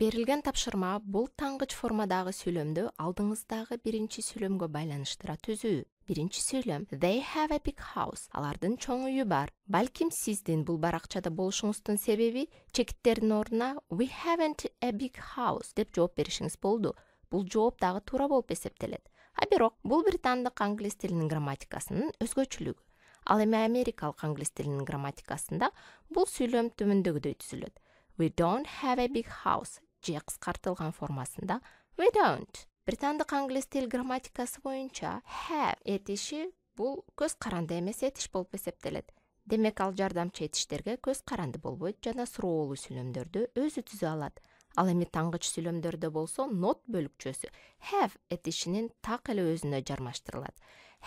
берілген тапшырма бұл таңғыш формадағы сөйлемді алдыңыздағы бірінші сөйлемге байланыштыра түзүү бірінші сөйлем they have a big house алардын чоң үйі бар балким сіздің бұл баракчада болушуңуздун себебі чекиттердин орнына we haven't a big house деп жауап беришиңиз болды Бұл жауап дагы тура болып эсептелет а бирок бұл британдық англис тілінің грамматикасынын өзгөчөлүгү ал эми америкалык англис тилинин грамматикасында бул сүйлөм төмөндөгүдөй түзүлөт we don't have a big house же қысқартылған формасында we don't британдық англис тіл грамматикасы бойынша have етіші бұл көз қаранды емес етіш болып есептеледі демек ал жардамчы етіштерге көз қаранды болбойт жана суроолуу сүйлөмдөрдү өзү түзө алат ал эми таңгыч сүйлөмдөрдө болсо not бөлүкчөсү have этишинин так эле өзүнө жармаштырылат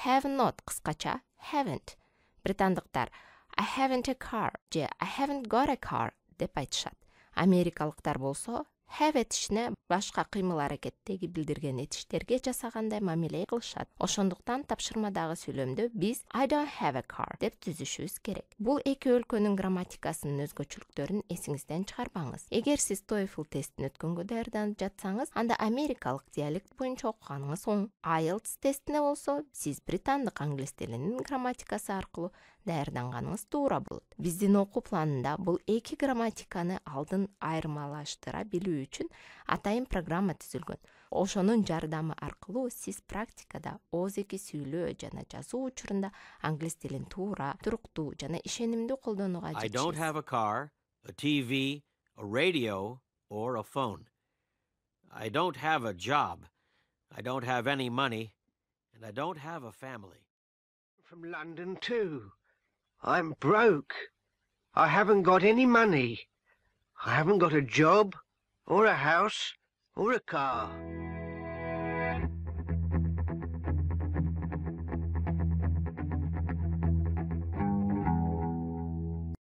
have not кыскача haven't британдыктар i haven't a car же i haven't got a car деп айтышат америкалыктар болсо have этишине башка кыймыл аракеттеги билдирген этиштерге жасагандай мамиле кылышат ошондуктан тапшырмадагы сүйлөмдү биз i don't have a car деп түзүшүбүз керек бул эки өлкөнүн грамматикасынын өзгөчөлүктөрүн эсиңизден чыгарбаңыз эгер сиз toefl тестин өткөнгө даярданып жатсаңыз анда америкалык диалект боюнча окуганыңыз оң ielts тестине болсо сиз британдык англис тилинин грамматикасы аркылуу даярданганыңыз туура болот биздин окуу планында бул эки грамматиканы алдын айырмалаштыра билүү үчүн атайын программа түзүлгөн ошонун жардамы аркылуу сиз практикада оозеки сүйлөө жана жазуу учурунда англис тилин туура туруктуу жана ишенимдүү колдонууга i don't have a car a tv a radio or a phone i don't have a job i don't have any money and i don't have a family from london too i'm broke i haven't got any money i haven't got a job or a house or a car.